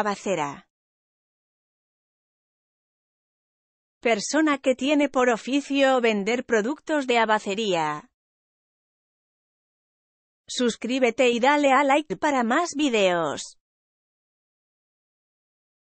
Abacera. Persona que tiene por oficio vender productos de abacería. Suscríbete y dale a like para más videos.